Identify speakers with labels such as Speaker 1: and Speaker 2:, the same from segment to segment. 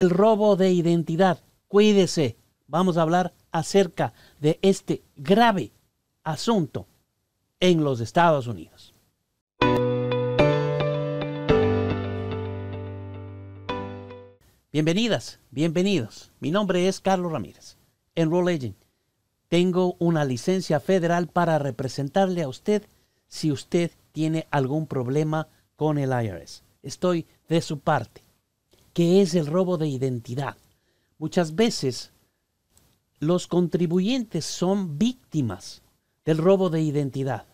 Speaker 1: el robo de identidad. Cuídese. Vamos a hablar acerca de este grave asunto en los Estados Unidos. Bienvenidas, bienvenidos. Mi nombre es Carlos Ramírez, en Roll Agent. Tengo una licencia federal para representarle a usted si usted tiene algún problema con el IRS. Estoy de su parte que es el robo de identidad. Muchas veces los contribuyentes son víctimas del robo de identidad.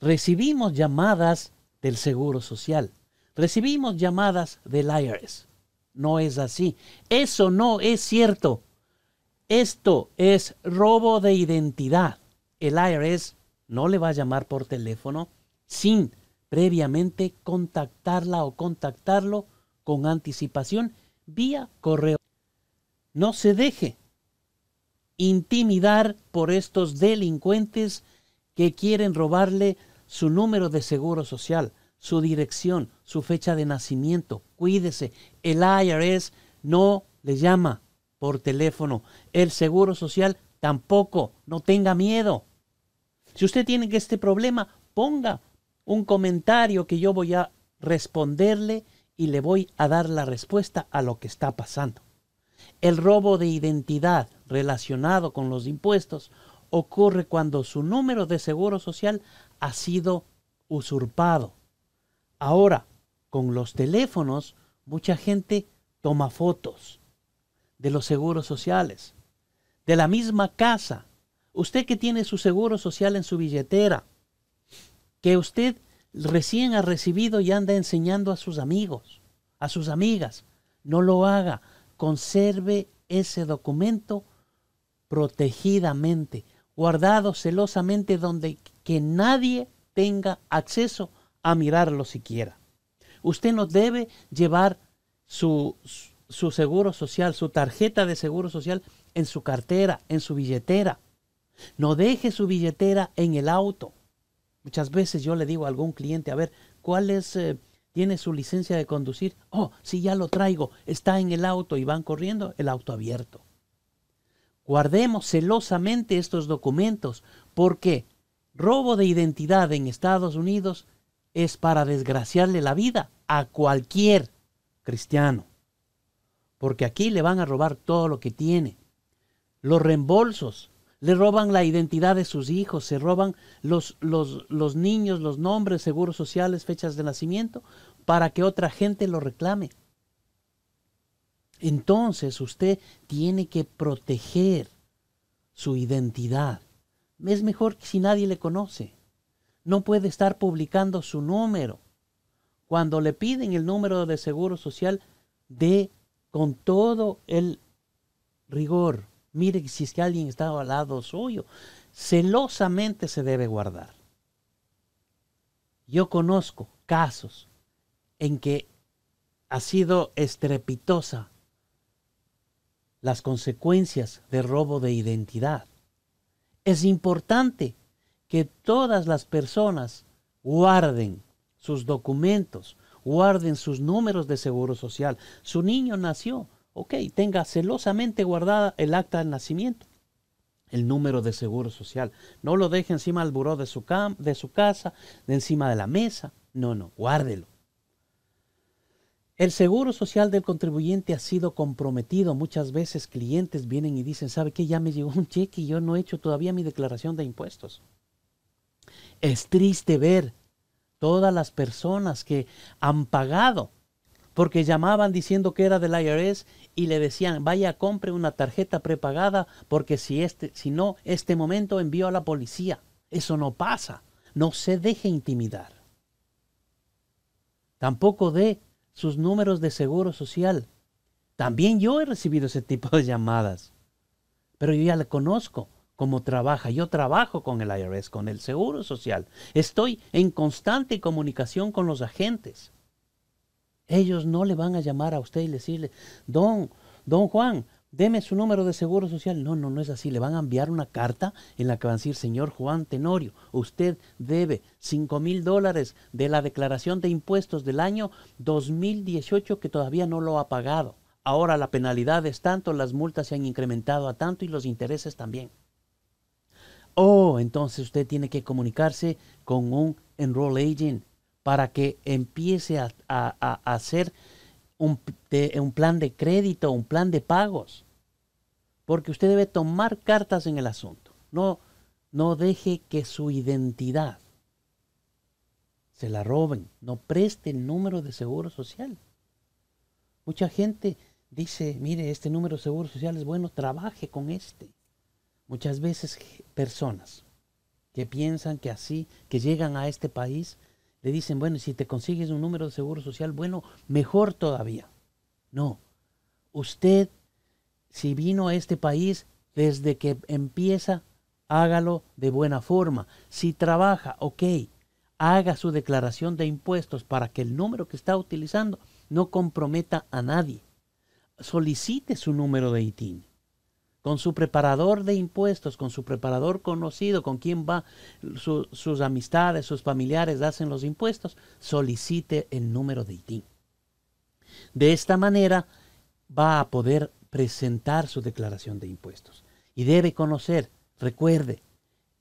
Speaker 1: Recibimos llamadas del Seguro Social, recibimos llamadas del IRS. No es así. Eso no es cierto. Esto es robo de identidad. El IRS no le va a llamar por teléfono sin previamente contactarla o contactarlo con anticipación vía correo. No se deje intimidar por estos delincuentes que quieren robarle su número de seguro social, su dirección, su fecha de nacimiento. Cuídese, el IRS no le llama por teléfono, el seguro social tampoco, no tenga miedo. Si usted tiene este problema, ponga un comentario que yo voy a responderle y le voy a dar la respuesta a lo que está pasando. El robo de identidad relacionado con los impuestos ocurre cuando su número de seguro social ha sido usurpado. Ahora, con los teléfonos, mucha gente toma fotos de los seguros sociales, de la misma casa. Usted que tiene su seguro social en su billetera, que usted recién ha recibido y anda enseñando a sus amigos, a sus amigas. No lo haga. Conserve ese documento protegidamente, guardado celosamente donde que nadie tenga acceso a mirarlo siquiera. Usted no debe llevar su, su seguro social, su tarjeta de seguro social en su cartera, en su billetera. No deje su billetera en el auto. Muchas veces yo le digo a algún cliente, a ver, ¿cuál es, eh, tiene su licencia de conducir? Oh, si ya lo traigo, está en el auto y van corriendo, el auto abierto. Guardemos celosamente estos documentos porque robo de identidad en Estados Unidos es para desgraciarle la vida a cualquier cristiano. Porque aquí le van a robar todo lo que tiene. Los reembolsos le roban la identidad de sus hijos, se roban los, los, niños, los nombres, seguros sociales, fechas de nacimiento, para que otra gente lo reclame. Entonces usted tiene que proteger su identidad. Es mejor que si nadie le conoce. No puede estar publicando su número. Cuando le piden el número de seguro social, dé con todo el rigor mire si es que alguien está al lado suyo. Celosamente se debe guardar. Yo conozco casos en que ha sido estrepitosa las consecuencias de robo de identidad. Es importante que todas las personas guarden sus documentos, guarden sus números de seguro social. Su niño nació, Ok, tenga celosamente guardada el acta del nacimiento, el número de seguro social. No lo deje encima del buró de su, de su casa, de encima de la mesa. No, no, guárdelo. El seguro social del contribuyente ha sido comprometido. Muchas veces clientes vienen y dicen, ¿sabe qué? Ya me llegó un cheque y yo no he hecho todavía mi declaración de impuestos. Es triste ver todas las personas que han pagado porque llamaban diciendo que era del IRS y le decían, vaya, compre una tarjeta prepagada, porque si, este, si no, este momento envío a la policía. Eso no pasa. No se deje intimidar. Tampoco dé sus números de seguro social. También yo he recibido ese tipo de llamadas. Pero yo ya le conozco cómo trabaja. Yo trabajo con el IRS, con el Seguro Social. Estoy en constante comunicación con los agentes. Ellos no le van a llamar a usted y decirle, don, don Juan, deme su número de seguro social. No, no, no es así. Le van a enviar una carta en la que van a decir, señor Juan Tenorio, usted debe 5 mil dólares de la declaración de impuestos del año 2018 que todavía no lo ha pagado. Ahora la penalidad es tanto, las multas se han incrementado a tanto y los intereses también. Oh, entonces usted tiene que comunicarse con un enroll agent para que empiece a, hacer un, plan de crédito, un plan de pagos. Porque usted debe tomar cartas en el asunto. No, no deje que su identidad se la roben. No preste el número de seguro social. Mucha gente dice, mire, este número de seguro social es bueno, trabaje con este. Muchas veces personas que piensan que así, que llegan a este país le dicen, bueno, si te consigues un número de seguro social, bueno, mejor todavía. No, usted, si vino a este país, desde que empieza, hágalo de buena forma. Si trabaja, ok, haga su declaración de impuestos para que el número que está utilizando no comprometa a nadie. Solicite su número de ITIN con su preparador de impuestos, con su preparador conocido, con quien va sus amistades, sus familiares hacen los impuestos, solicite el número de ITIN. De esta manera va a poder presentar su declaración de impuestos y debe conocer, recuerde,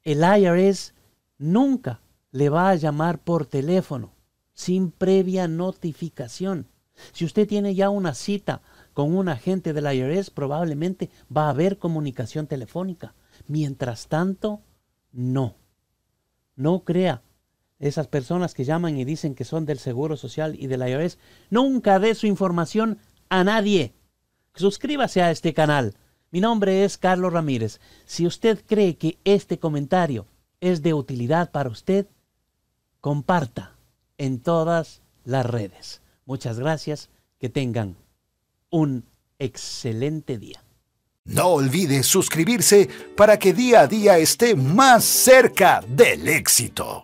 Speaker 1: el IRS nunca le va a llamar por teléfono sin previa notificación. Si usted tiene ya una cita con un agente de la IRS, probablemente va a haber comunicación telefónica. Mientras tanto, no. No crea esas personas que llaman y dicen que son del Seguro Social y de la IRS. Nunca dé su información a nadie. Suscríbase a este canal. Mi nombre es Carlos Ramírez. Si usted cree que este comentario es de utilidad para usted, comparta en todas las redes. Muchas gracias. Que tengan un excelente día. No olvide suscribirse para que día a día esté más cerca del éxito.